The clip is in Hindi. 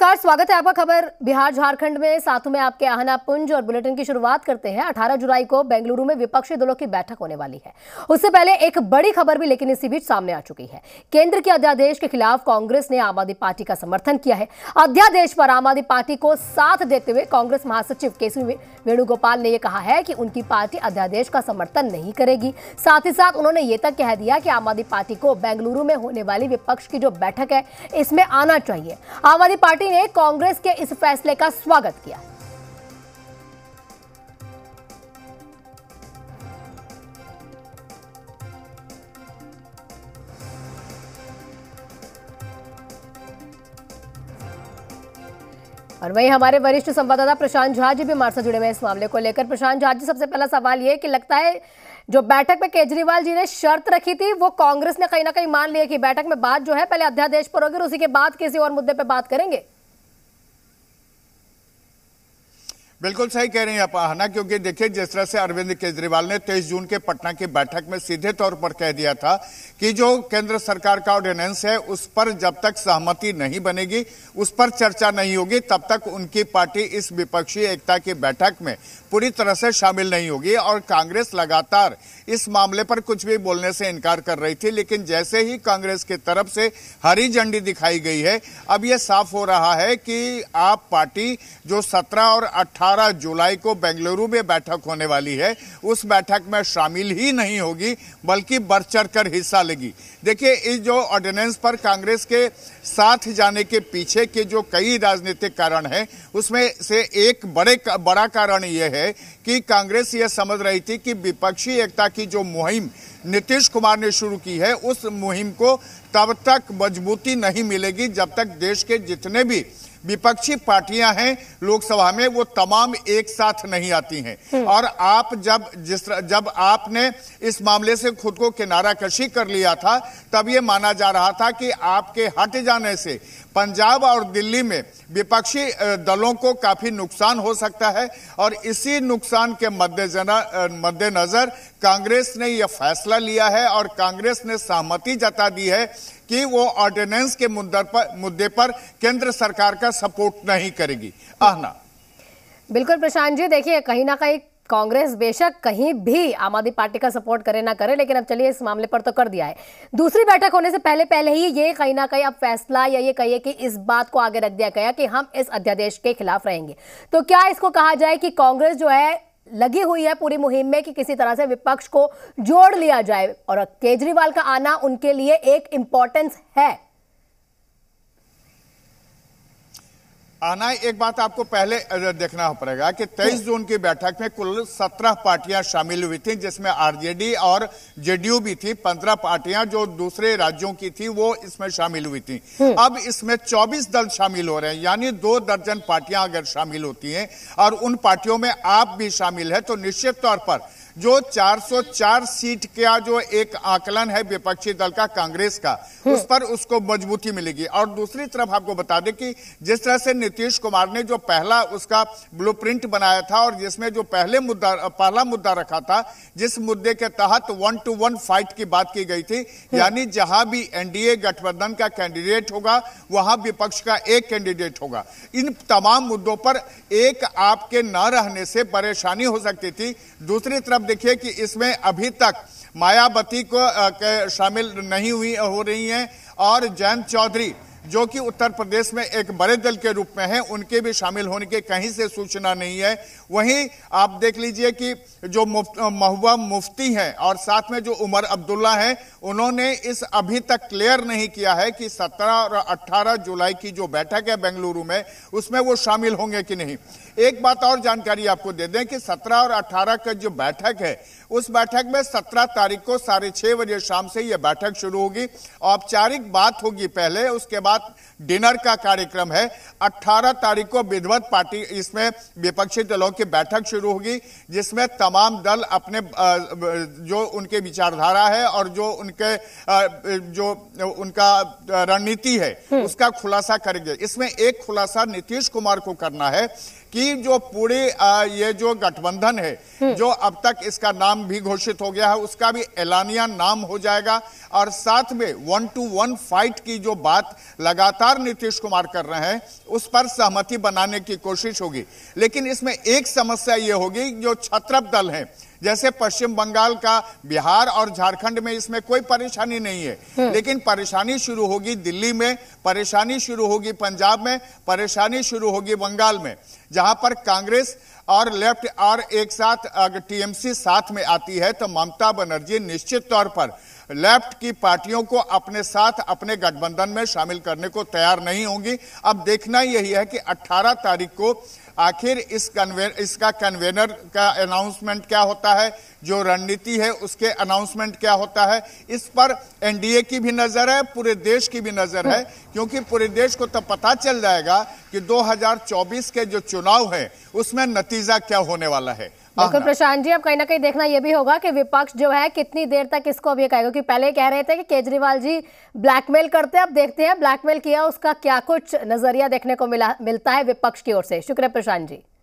नमस्कार स्वागत है आपका खबर बिहार झारखंड में साथ में आपके आहना पुंज और बुलेटिन की शुरुआत करते हैं 18 जुलाई को बेंगलुरु में विपक्षी दलों की बैठक होने वाली है उससे पहले एक बड़ी खबर भी लेकिन इसी बीच सामने आ चुकी है केंद्र के अध्यादेश के खिलाफ कांग्रेस ने आम आदमी पार्टी का समर्थन किया है अध्यादेश पर आम आदमी पार्टी को साथ देते हुए कांग्रेस महासचिव केसी वेणुगोपाल ने यह कहा है कि उनकी पार्टी अध्यादेश का समर्थन नहीं करेगी साथ ही साथ उन्होंने ये तक कह दिया कि आम आदमी पार्टी को बेंगलुरु में होने वाली विपक्ष की जो बैठक है इसमें आना चाहिए आम आदमी पार्टी राष्ट्रपति ने कांग्रेस के इस फैसले का स्वागत किया और वहीं हमारे वरिष्ठ संवाददाता प्रशांत झा जी भी हमारे साथ जुड़े हुए इस मामले को लेकर प्रशांत झा जी सबसे पहला सवाल ये कि लगता है जो बैठक में केजरीवाल जी ने शर्त रखी थी वो कांग्रेस ने कहीं ना कहीं मान लिया कि बैठक में बात जो है पहले अध्यादेश पर होगी और उसी के बाद किसी और मुद्दे पर बात करेंगे बिल्कुल सही कह रही हैं आप हना क्योंकि देखिए जिस तरह से अरविंद केजरीवाल ने 23 जून के पटना की बैठक में सीधे तौर पर कह दिया था कि जो केंद्र सरकार का ऑर्डिनेंस है उस पर जब तक सहमति नहीं बनेगी उस पर चर्चा नहीं होगी तब तक उनकी पार्टी इस विपक्षी एकता की बैठक में पूरी तरह से शामिल नहीं होगी और कांग्रेस लगातार इस मामले पर कुछ भी बोलने से इनकार कर रही थी लेकिन जैसे ही कांग्रेस की तरफ से हरी झंडी दिखाई गई है अब यह साफ हो रहा है कि आप पार्टी जो 17 और 18 जुलाई को बेंगलुरु में बैठक होने वाली है उस बैठक में शामिल ही नहीं होगी बल्कि बढ़ चढ़ कर हिस्सा लेगी देखिए इस जो ऑर्डिनेंस पर कांग्रेस के साथ जाने के पीछे के जो कई राजनीतिक कारण हैं उसमें से एक बड़े बड़ा कारण यह है कि कांग्रेस यह समझ रही थी कि विपक्षी एकता की जो मुहिम नीतीश कुमार ने शुरू की है उस मुहिम को तब तक मजबूती नहीं मिलेगी जब तक देश के जितने भी विपक्षी पार्टियां हैं लोकसभा में वो तमाम एक साथ नहीं आती हैं हम्म। और आप जब जिस जब आपने इस मामले से खुद को किनारा कशी कर लिया था तब ये माना जा रहा था कि आपके हट जाने से पंजाब और दिल्ली में विपक्षी दलों को काफी नुकसान हो सकता है और इसी नुकसान के मद्देनजर कांग्रेस ने यह फैसला लिया है और कांग्रेस ने सहमति जता दी है कि वो ऑर्डिनेंस के मुद्दे पर मुद्दे पर केंद्र सरकार का सपोर्ट नहीं करेगी आहना बिल्कुल प्रशांत जी देखिए कहीं ना कहीं कांग्रेस बेशक कहीं भी आम आदमी पार्टी का सपोर्ट करे ना करे लेकिन अब चलिए इस मामले पर तो कर दिया है दूसरी बैठक होने से पहले पहले ही ये कहीं ना कहीं अब फैसला या ये कहिए कि इस बात को आगे रख दिया गया कि हम इस अध्यादेश के खिलाफ रहेंगे तो क्या इसको कहा जाए कि कांग्रेस जो है लगी हुई है पूरी मुहिम में कि किसी तरह से विपक्ष को जोड़ लिया जाए और केजरीवाल का आना उनके लिए एक इंपॉर्टेंस है आना एक बात आपको पहले देखना पड़ेगा कि 23 जून की बैठक में कुल 17 पार्टियां शामिल हुई थी जिसमें आरजेडी और जेडीयू भी थी 15 पार्टियां जो दूसरे राज्यों की थी वो इसमें शामिल हुई थी हम्म। अब इसमें 24 दल शामिल हो रहे हैं यानी दो दर्जन पार्टियां अगर शामिल होती हैं और उन पार्टियों में आप भी शामिल है तो निश्चित तौर पर जो 404 सीट का जो एक आकलन है विपक्षी दल का कांग्रेस का हम्म। उस पर उसको मजबूती मिलेगी और दूसरी तरफ आपको बता दें कि जिस तरह से नीतीश कुमार ने जो पहला उसका ब्लूप्रिंट बनाया था और जिसमें जो पहले मुद्दा पहला मुद्दा रखा था जिस मुद्दे के तहत वन टू वन फाइट की बात की गई थी हम्म। यानी जहां भी एनडीए गठबंधन का कैंडिडेट होगा वहां विपक्ष का एक कैंडिडेट होगा इन तमाम मुद्दों पर एक आपके न रहने से परेशानी हो सकती थी दूसरी तरफ देखिए कि इसमें अभी तक मायावती को शामिल नहीं हुई हो रही हैं और जयंत चौधरी जो कि उत्तर प्रदेश में एक बड़े दल के रूप में है उनके भी शामिल होने के कहीं से सूचना नहीं है वहीं आप देख लीजिए कि जो मुफ्त महुआ मुफ्ती हैं और साथ में जो उमर अब्दुल्ला हैं उन्होंने इस अभी तक क्लियर नहीं किया है कि 17 और 18 जुलाई की जो बैठक है बेंगलुरु में उसमें वो शामिल होंगे कि नहीं एक बात और जानकारी आपको दे दें कि 17 और 18 का जो बैठक है उस बैठक में 17 तारीख को साढ़े छह बजे शाम से यह बैठक शुरू होगी औपचारिक बात होगी पहले उसके बाद साथ डिनर का कार्यक्रम है 18 तारीख को विधवत पार्टी इसमें विपक्षी दलों की बैठक शुरू होगी जिसमें तमाम दल अपने जो उनके विचारधारा है और जो उनके जो उनका रणनीति है हम्म। उसका खुलासा करेंगे इसमें एक खुलासा नीतीश कुमार को करना है कि जो पूरी ये जो गठबंधन है हम्म। जो अब तक इसका नाम भी घोषित हो गया है उसका भी एलानिया नाम हो जाएगा और साथ में वन टू वन फाइट की जो बात लगातार नीतीश कुमार कर रहे हैं उस पर सहमति बनाने की कोशिश होगी लेकिन इसमें एक समस्या ये होगी जो छत्रप दल है जैसे पश्चिम बंगाल का बिहार और झारखंड में इसमें कोई परेशानी नहीं है हम्म। लेकिन परेशानी शुरू होगी दिल्ली में परेशानी शुरू होगी पंजाब में परेशानी शुरू होगी बंगाल में जहां पर कांग्रेस और लेफ्ट और एक साथ अगर टीएमसी साथ में आती है तो ममता बनर्जी निश्चित तौर पर लेफ्ट की पार्टियों को अपने साथ अपने गठबंधन में शामिल करने को तैयार नहीं होंगी अब देखना यही है कि 18 तारीख को आखिर इस कन्वे इसका कन्वेनर का अनाउंसमेंट क्या होता है जो रणनीति है उसके अनाउंसमेंट क्या होता है इस पर एनडीए की भी नज़र है पूरे देश की भी नज़र है क्योंकि पूरे देश को तब तो पता चल जाएगा कि 2024 के जो चुनाव है उसमें नतीजा क्या होने वाला है हाँ, बिल्कुल हाँ। प्रशांत जी अब कहीं ना कहीं देखना यह भी होगा कि विपक्ष जो है कितनी देर तक इसको अब ये कहेगा क्योंकि पहले कह रहे थे कि केजरीवाल जी ब्लैकमेल करते हैं अब देखते हैं ब्लैकमेल किया उसका क्या कुछ नजरिया देखने को मिला मिलता है विपक्ष की ओर से शुक्रिया प्रशांत जी